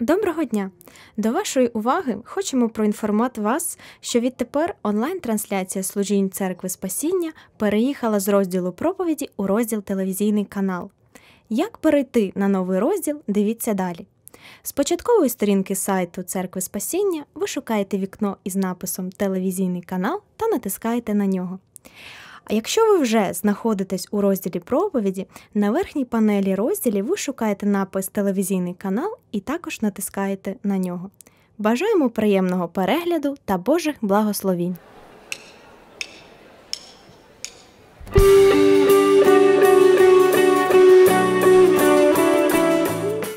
Доброго дня! До вашої уваги хочемо проінформувати вас, що відтепер онлайн-трансляція служінь церкви Спасіння переїхала з розділу проповіді у розділ Телевізійний канал. Як перейти на новий розділ, дивіться далі. З початкової сторінки сайту Церкви Спасіння ви шукаєте вікно із написом Телевізійний канал та натискаєте на нього. А якщо ви вже знаходитесь у розділі проповіді, на верхній панелі розділі ви шукаєте напис Телевізійний канал і також натискаєте на нього. Бажаємо приємного перегляду та Божих благословінь!